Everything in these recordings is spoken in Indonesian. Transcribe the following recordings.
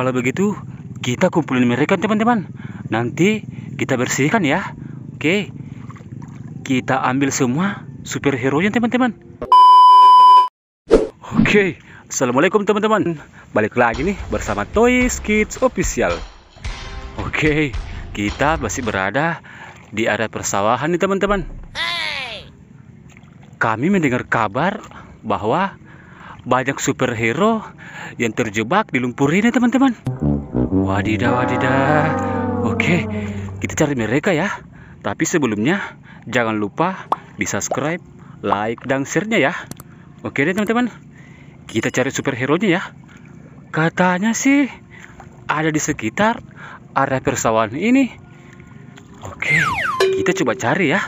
kalau begitu kita kumpulin mereka teman-teman nanti kita bersihkan ya oke kita ambil semua superhero nya teman-teman oke assalamualaikum teman-teman balik lagi nih bersama Toys Kids Official oke kita masih berada di area persawahan nih teman-teman kami mendengar kabar bahwa banyak superhero yang terjebak di lumpur ini teman-teman wadidah wadidah oke kita cari mereka ya tapi sebelumnya jangan lupa di subscribe like dan share-nya ya oke deh teman-teman kita cari superhero nya ya katanya sih ada di sekitar area persawahan ini oke kita coba cari ya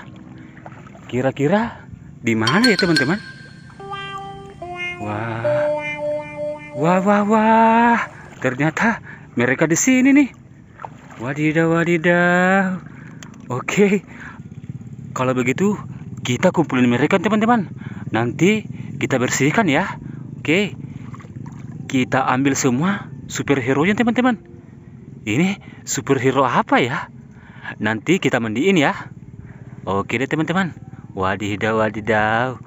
kira-kira di mana ya teman-teman Wah, wah, wah. Ternyata mereka di sini nih. Wadidaw, wadidaw. Oke. Kalau begitu, kita kumpulin mereka, teman-teman. Nanti kita bersihkan ya. Oke. Kita ambil semua superhero-nya, teman-teman. Ini superhero apa ya? Nanti kita mandiin ya. Oke deh, teman-teman. Wadidaw, wadidaw.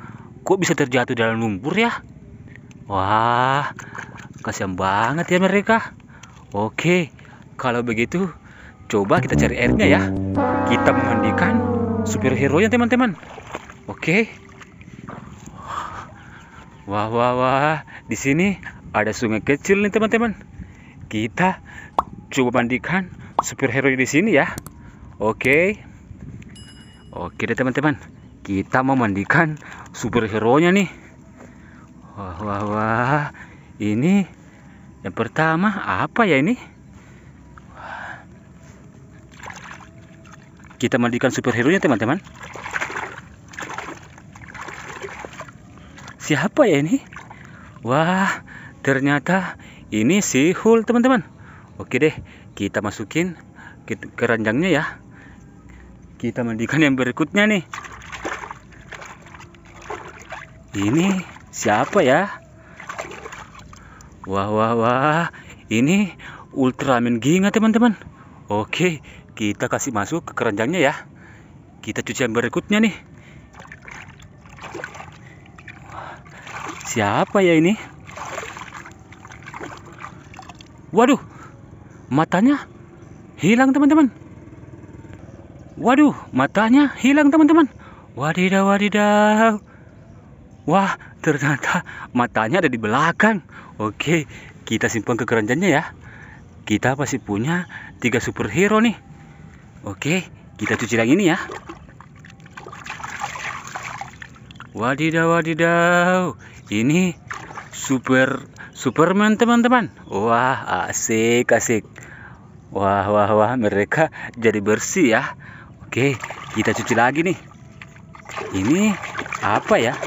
Kok bisa terjatuh dalam lumpur ya? Wah, kasihan banget ya mereka. Oke, kalau begitu coba kita cari airnya ya. Kita memandikan superhero nya teman-teman. Oke. Wah, wah, wah. Di sini ada sungai kecil nih teman-teman. Kita coba mandikan superhero di sini ya. Oke. Oke deh teman-teman. Kita memandikan superhero nya nih. Wah, wah, wah. Ini yang pertama apa ya ini? Kita mandikan superhero nya teman-teman. Siapa ya ini? Wah, ternyata ini si Hul teman-teman. Oke deh, kita masukin ke ranjangnya ya. Kita mandikan yang berikutnya nih. Ini siapa ya wah wah wah ini ultraman ginga teman-teman oke kita kasih masuk ke keranjangnya ya kita cuci yang berikutnya nih siapa ya ini waduh matanya hilang teman-teman waduh matanya hilang teman-teman wadidaw wadidaw wah ternyata matanya ada di belakang oke kita simpan ke keranjangnya ya kita pasti punya tiga superhero nih oke kita cuci lagi ini ya wadidaw wadidaw ini super superman teman-teman wah asik asik wah wah wah mereka jadi bersih ya oke kita cuci lagi nih ini apa ya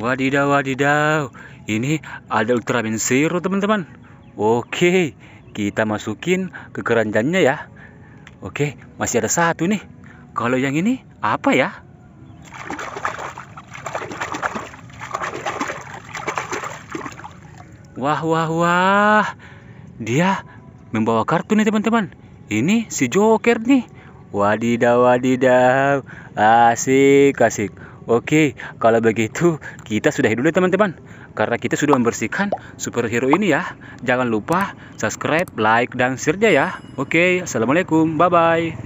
Wadidaw, wadidaw. Ini ada ultraman zero, teman-teman. Oke, kita masukin ke keranjangnya ya. Oke, masih ada satu nih. Kalau yang ini apa ya? Wah, wah, wah. Dia membawa kartu nih, teman-teman. Ini si Joker nih. Wadidaw, wadidaw. Asik, asik. Oke, kalau begitu kita sudahi dulu ya, teman-teman. Karena kita sudah membersihkan superhero ini ya. Jangan lupa subscribe, like, dan share-nya ya. Oke, Assalamualaikum. Bye-bye.